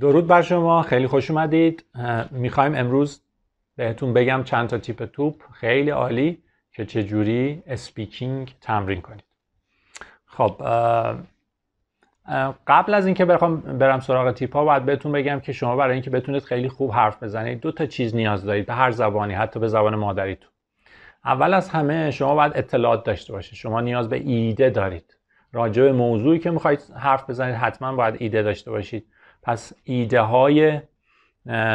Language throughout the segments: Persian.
درود بر شما خیلی خوش اومدید میخوایم امروز بهتون بگم چند تا تیپ توپ خیلی عالی که چجوری اسپیکینگ تمرین کنید خب قبل از اینکه بخوام برم سراغ تیپ ها باید بهتون بگم که شما برای اینکه بتونید خیلی خوب حرف بزنید دو تا چیز نیاز دارید به هر زبانی حتی به زبان مادریتون اول از همه شما باید اطلاعات داشته باشید شما نیاز به ایده دارید راجع به موضوعی که میخواید حرف بزنید حتما باید ایده داشته باشید از ایده های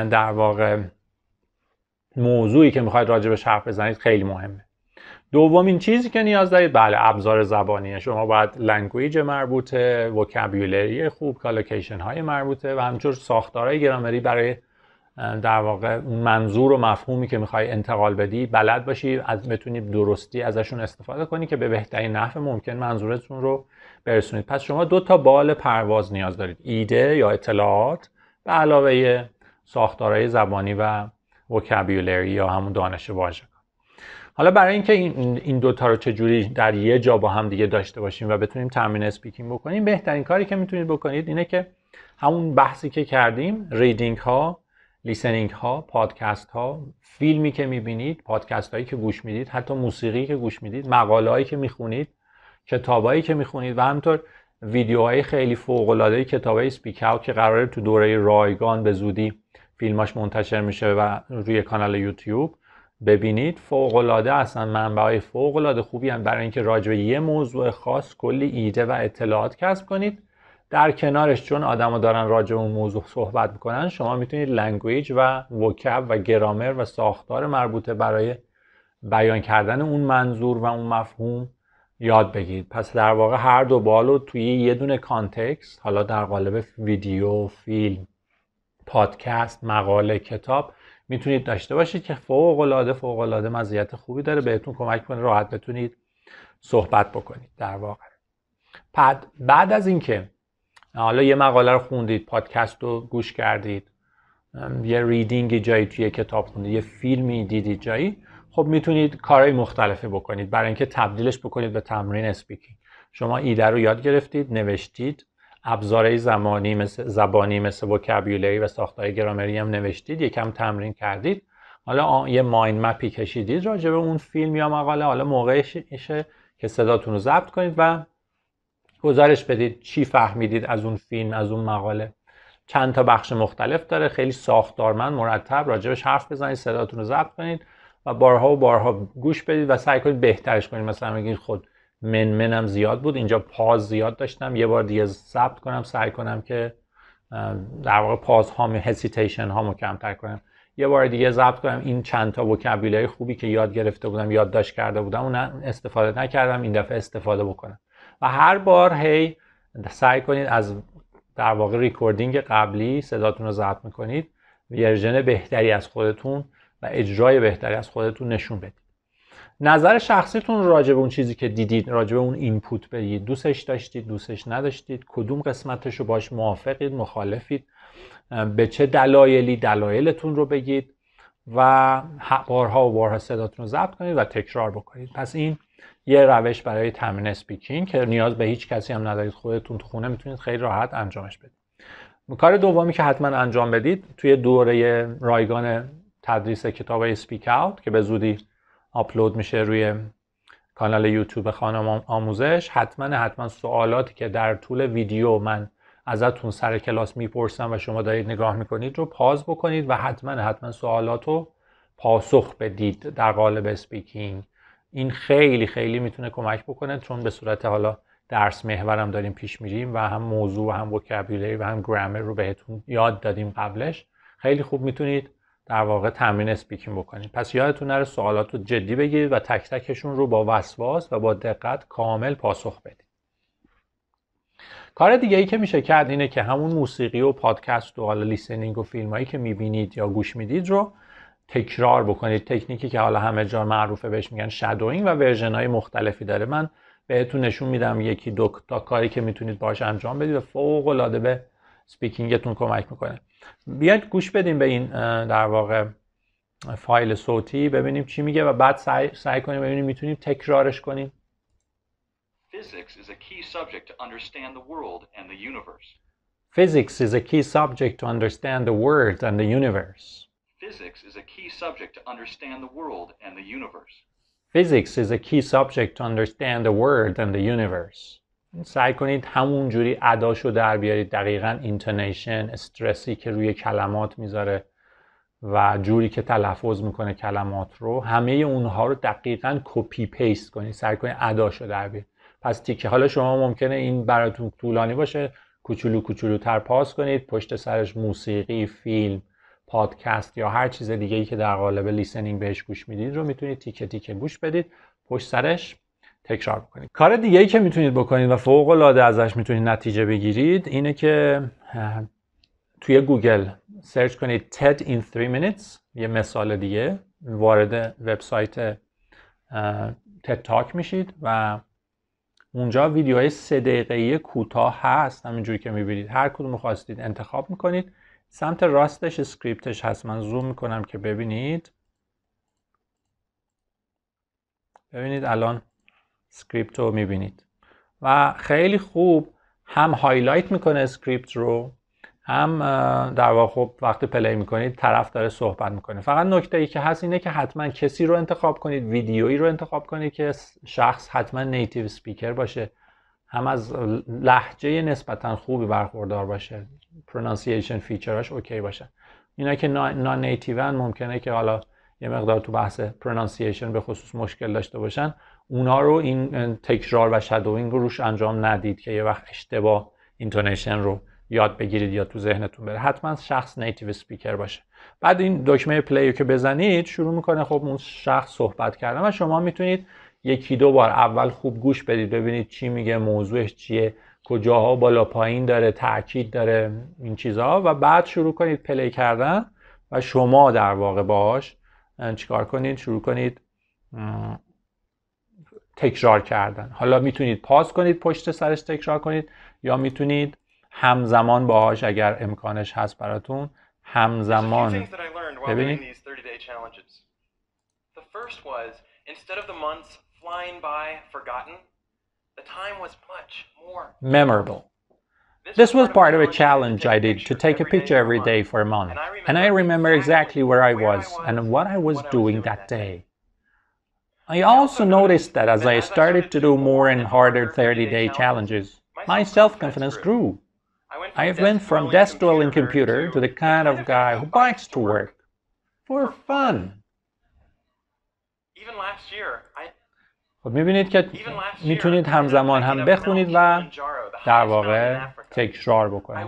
در واقع موضوعی که میخواید به حرف بزنید خیلی مهمه دومین چیزی که نیاز دارید بله ابزار زبانیه شما باید لنگویج مربوطه وکابیولری خوب کالوکیشن های مربوطه و همچنین ساختارهای گرامری برای در واقع منظور و مفهومی که میخوای انتقال بدی بلد باشی از بتونی درستی ازشون استفاده کنی که به بهترین نحو ممکن منظورتون رو برسونید پس شما دو تا بال پرواز نیاز دارید ایده یا اطلاعات به علاوه ساختارهای زبانی و وکابیولری یا همون دانش واژگان حالا برای اینکه این این دوتا رو چجوری در یه جا با هم دیگه داشته باشیم و بتونیم تمرین اسپیکینگ بکنیم بهترین کاری که میتونید بکنید اینه که همون بحثی که کردیم ریدینگ ها لیسنینگ ها پادکست ها فیلمی که میبینید پادکست هایی که گوش میدید حتی موسیقی که گوش میدید مقاله هایی که میخونید هایی که میخونید و همطور ویدیوهای خیلی فوق العاده های اسپیک اوت که قراره تو دوره رایگان به زودی فیلماش منتشر میشه و روی کانال یوتیوب ببینید فوق العاده اصلا های فوق العاده خوبی هم برای اینکه راجع به یه موضوع خاص کلی ایده و اطلاعات کسب کنید در کنارش چون آدما دارن راجع اون موضوع صحبت میکنن شما میتونید لنگویج و وکب و گرامر و ساختار مربوطه برای بیان کردن اون منظور و اون مفهوم یاد بگیرید پس در واقع هر دو بالو توی یه دونه کانتکست حالا در قالب ویدیو، فیلم، پادکست، مقاله، کتاب میتونید داشته باشید که فوق العاده فوق مزیت خوبی داره بهتون کمک کنه راحت بتونید صحبت بکنید در واقع بعد بعد از اینکه حالا یه مقاله رو خوندید پادکست رو گوش کردید یه ریدینگ جایی توی کتاب خوندید یه فیلمی دیدید جایی خب میتونید کارهای مختلفی بکنید برای اینکه تبدیلش بکنید به تمرین اسپیکینگ شما ایده رو یاد گرفتید نوشتید ابزارهای زمانی مثل زبانی مثل وکبیولری و ساختاری گرامری هم نوشتید یکم تمرین کردید حالا یه مایند مپی کشیدید راجع اون فیلم یا مقاله حالا موقعش که صداتون رو ضبط کنید و گزارش بدید چی فهمیدید از اون فیلم از اون مقاله چند تا بخش مختلف داره خیلی ساختارمند مرتب راجبش حرف بزنید صداتون رو ضبط کنید و بارها و بارها گوش بدید و سعی کنید بهترش کنید مثلا بگید خود من منم زیاد بود اینجا پاز زیاد داشتم یه بار دیگه ثبت کنم سعی کنم که در واقع پاز هیتیشن هسیتیشن هامو کمتر کنم یه بار دیگه ضبط کنم این چند تا خوبی که یاد گرفته بودم یادداشت کرده بودم اون استفاده نکردم این دفعه استفاده بکنم و هر بار هی سعی کنید از در واقع ریکوردینگ قبلی صداتون رو ضبط میکنید ورژن بهتری از خودتون و اجرای بهتری از خودتون نشون بدید نظر شخصیتون راجع به اون چیزی که دیدید راجع به اون اینپوت بدید دوستش داشتید دوستش نداشتید کدوم قسمتش رو باش موافقید مخالفید به چه دلایلی دلایلتون رو بگید و بارها و بارها صداتون رو ضبط کنید و تکرار بکنید پس این یه روش برای تمرین اسپیکینگ که نیاز به هیچ کسی هم ندارید خودتون تو خونه میتونید خیلی راحت انجامش بدید کار دومی که حتما انجام بدید توی دوره رایگان تدریس کتاب اسپیک اوت که به زودی آپلود میشه روی کانال یوتیوب خانم آموزش حتما حتما سوالاتی که در طول ویدیو من ازتون سر کلاس میپرسم و شما دارید نگاه میکنید رو پاز بکنید و حتما حتما سوالات رو پاسخ بدید در قالب اسپیکینگ این خیلی خیلی میتونه کمک بکنه چون به صورت حالا درس محورم داریم پیش میریم و هم موضوع و هم وکبیولری و هم گرامر رو بهتون یاد دادیم قبلش خیلی خوب میتونید در واقع تمرین اسپیکینگ بکنید پس یادتون نره سوالات رو جدی بگیرید و تک تکشون رو با وسواس و با دقت کامل پاسخ بدید کار دیگه ای که میشه کرد اینه که همون موسیقی و پادکست و حالا لیسنینگ و فیلم هایی که میبینید یا گوش میدید رو تکرار بکنید تکنیکی که حالا همه جا معروفه بهش میگن شادوینگ و ورژن های مختلفی داره من بهتون نشون میدم یکی دو تا کاری که میتونید باش انجام بدید و فوق العاده به سپیکینگتون کمک میکنه بیاید گوش بدیم به این در واقع فایل صوتی ببینیم چی میگه و بعد سعی, سعی کنیم ببینیم میتونیم تکرارش کنیم physics is a key subject to understand the world and the universe. Physics is a key subject to understand the world and the universe. Physics is a key subject to understand the world and the universe. Physics is a key subject to understand the world and the universe. سعی کنید همون جوری عداشو در بیارید دقیقا اینتونیشن استرسی که روی کلمات میذاره و جوری که تلفظ میکنه کلمات رو همه اونها رو دقیقا کپی پیست کنید سعی کنید عداشو در بیارید پس تیکه حالا شما ممکنه این براتون طولانی باشه کوچولو تر پاس کنید پشت سرش موسیقی فیلم پادکست یا هر چیز دیگه ای که در قالب لیسنینگ بهش گوش میدید رو میتونید تیکه تیکه گوش بدید پشت سرش تکرار بکنید کار دیگه ای که میتونید بکنید و فوق العاده ازش میتونید نتیجه بگیرید اینه که توی گوگل سرچ کنید TED in 3 minutes یه مثال دیگه وارد وبسایت TED Talk میشید و اونجا های سه دقیقه کوتاه هست همینجوری که میبینید هر کدوم خواستید انتخاب میکنید سمت راستش سکریپتش هست من زوم میکنم که ببینید ببینید الان سکریپت رو میبینید و خیلی خوب هم هایلایت میکنه سکریپت رو هم در واقع خب وقتی پلی میکنید طرف داره صحبت میکنه فقط نکته ای که هست اینه که حتما کسی رو انتخاب کنید ویدیویی رو انتخاب کنید که شخص حتما نیتیو سپیکر باشه هم از لحجه نسبتا خوبی برخوردار باشه پرونانسیشن فیچرش اوکی باشه اینا که نان نیتیو ممکنه که حالا یه مقدار تو بحث پرونانسیشن به خصوص مشکل داشته باشن اونا رو این تکرار و شادوینگ روش انجام ندید که یه وقت اشتباه اینتونیشن رو یاد بگیرید یا تو ذهنتون بره حتما شخص نیتیو سپیکر باشه بعد این دکمه پلی که بزنید شروع میکنه خب اون شخص صحبت کردن و شما میتونید یکی دو بار اول خوب گوش بدید ببینید چی میگه موضوعش چیه کجاها بالا پایین داره تاکید داره این چیزها و بعد شروع کنید پلی کردن و شما در واقع باش چیکار کنید شروع کنید تکرار کردن حالا میتونید پاس کنید پشت سرش تکرار کنید یا میتونید همزمان باهاش اگر امکانش هست براتون همزمان ببینید The first was instead of the months flying by forgotten the time was much more memorable This was part of a challenge I did to take a picture every day for a month, and I remember exactly where I was and what I was doing that day. I also noticed that as I started to do more and harder 30 day challenges, my self confidence grew. I went from desk dwelling computer to the kind of guy who bikes to work for fun. Even last year, I... خب میبینید که میتونید همزمان هم بخونید و در واقع تکرار بکنید.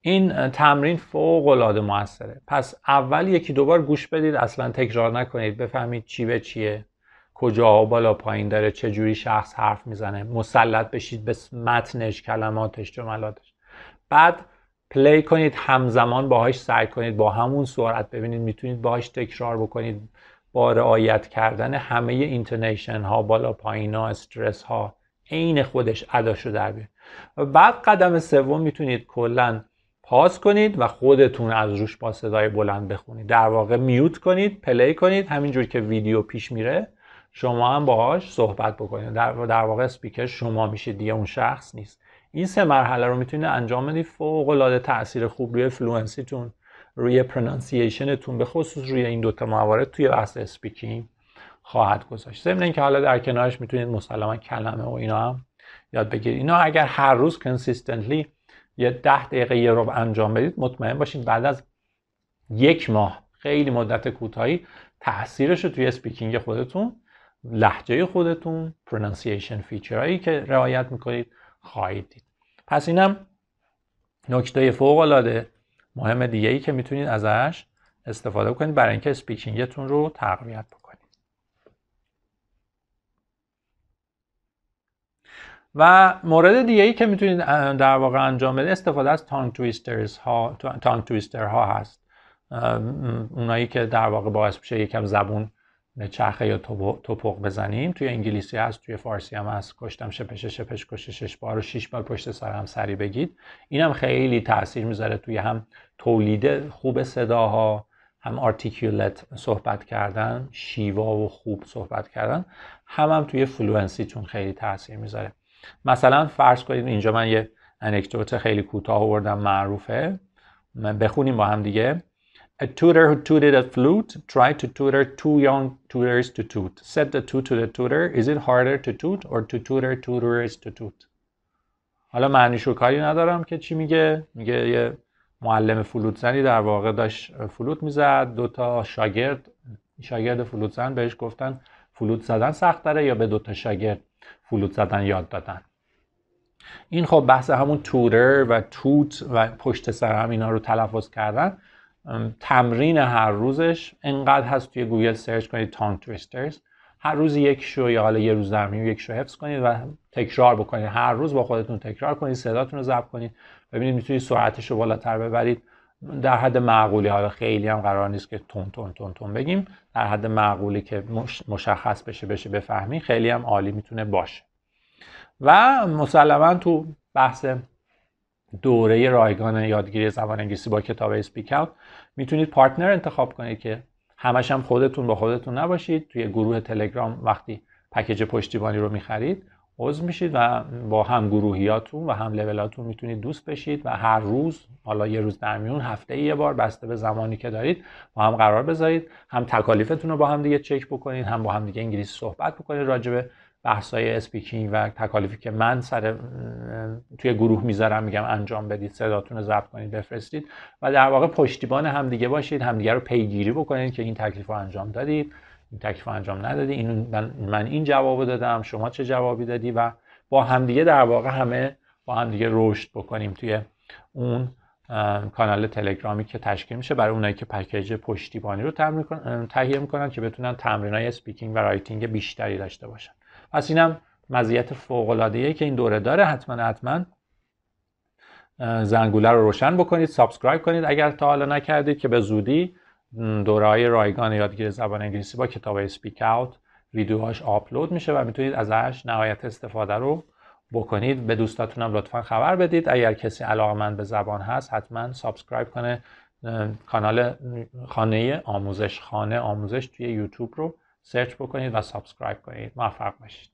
این تمرین فوق العاده موثره. پس اول یکی دوبار گوش بدید اصلا تکرار نکنید بفهمید چی به چیه. کجا بالا پایین داره چه جوری شخص حرف میزنه مسلط بشید به متنش کلماتش جملاتش بعد پلی کنید همزمان باهاش سعی کنید با همون سرعت ببینید میتونید باهاش تکرار بکنید با رعایت کردن همه اینتونیشن ها بالا پایین ها استرس ها عین خودش اداشو در بیارید و بعد قدم سوم میتونید کلا پاس کنید و خودتون از روش با صدای بلند بخونید در واقع میوت کنید پلی کنید همینجور که ویدیو پیش میره شما هم باهاش صحبت بکنید در, در واقع سپیکر شما میشه دیگه اون شخص نیست این سه مرحله رو میتونید انجام بدید فوق العاده تاثیر خوب روی فلوئنسیتون روی پرنانسیشنتون به خصوص روی این دوتا موارد توی بحث اسپیکینگ خواهد گذاشت ضمن اینکه حالا در کنارش میتونید مسلما کلمه و اینا هم یاد بگیرید اینا اگر هر روز کنسیستنتلی یه ده دقیقه یه رو انجام بدید مطمئن باشید بعد از یک ماه خیلی مدت کوتاهی تاثیرش رو توی اسپیکینگ خودتون لحجه خودتون پرونانسیشن فیچرهایی که رعایت میکنید خواهید دید پس اینم نکته فوق العاده مهم دیگه ای که میتونید ازش استفاده کنید برای اینکه اسپیکینگتون رو تقویت بکنید و مورد دیگه ای که میتونید در واقع انجام بدید استفاده از تانگ تویسترز ها تویستر ها هست اونایی که در واقع باعث میشه یکم زبون چرخه یا توپق بزنیم توی انگلیسی هست توی فارسی هم هست کشتم شپش شپش کش شش بار و شش بار پشت سر هم سری بگید این هم خیلی تاثیر میذاره توی هم تولید خوب صداها هم آرتیکیولت صحبت کردن شیوا و خوب صحبت کردن هم هم توی چون خیلی تاثیر میذاره مثلا فرض کنید اینجا من یه انکدوت خیلی کوتاه آوردم معروفه من بخونیم با هم دیگه A tutor who tooted a flute tried to tutor two young tutors to toot. Said the toot to the tutor, is it harder to toot or to tutor tutors to toot? حالا معنی رو کاری ندارم که چی میگه میگه یه معلم فلوت زنی در واقع داشت فلوت میزد دو تا شاگرد شاگرد فلوت زن بهش گفتن فلوت زدن سخت داره یا به دو تا شاگرد فلوت زدن یاد دادن این خب بحث همون تورر و توت و پشت سر هم اینا رو تلفظ کردن تمرین هر روزش انقدر هست توی گوگل سرچ کنید تانگ تویسترز هر روز یک شو یا حالا یه روز درمیون یک شو حفظ کنید و تکرار بکنید هر روز با خودتون تکرار کنید صداتون رو ضبط کنید ببینید میتونید سرعتش رو بالاتر ببرید در حد معقولی حالا خیلی هم قرار نیست که تون تون تون تون بگیم در حد معقولی که مشخص بشه بشه بفهمی خیلی هم عالی میتونه باشه و مسلما تو بحث دوره رایگان یادگیری زبان انگلیسی با کتاب اسپیک اوت میتونید پارتنر انتخاب کنید که همش هم خودتون با خودتون نباشید توی گروه تلگرام وقتی پکیج پشتیبانی رو میخرید عضو میشید و با هم گروهیاتون و هم لولاتون میتونید دوست بشید و هر روز حالا یه روز در میون هفته یه بار بسته به زمانی که دارید با هم قرار بذارید هم تکالیفتون رو با هم دیگه چک بکنید هم با هم دیگه انگلیسی صحبت بکنید راجبه بحثای اسپیکینگ و تکالیفی که من سر توی گروه میذارم میگم انجام بدید صداتون رو ضبط کنید بفرستید و در واقع پشتیبان همدیگه باشید همدیگه رو پیگیری بکنید که این تکلیف رو انجام دادید این تکلیف رو انجام ندادی این من, من این جواب دادم شما چه جوابی دادی و با همدیگه در واقع همه با همدیگه رشد بکنیم توی اون کانال تلگرامی که تشکیل میشه برای اونایی که پکیج پشتیبانی رو تهیه میکنن که بتونن های اسپیکینگ و رایتینگ بیشتری داشته باشن پس اینم مزیت فوق که این دوره داره حتما حتما زنگوله رو روشن بکنید سابسکرایب کنید اگر تا حالا نکردید که به زودی دوره های رایگان یادگیر زبان انگلیسی با کتاب سپیک اوت ویدیوهاش آپلود میشه و میتونید ازش نهایت استفاده رو بکنید به هم لطفا خبر بدید اگر کسی من به زبان هست حتما سابسکرایب کنه کانال خانه آموزش خانه آموزش توی یوتیوب رو سرچ بکنید و سابسکرایب کنید موفق باشید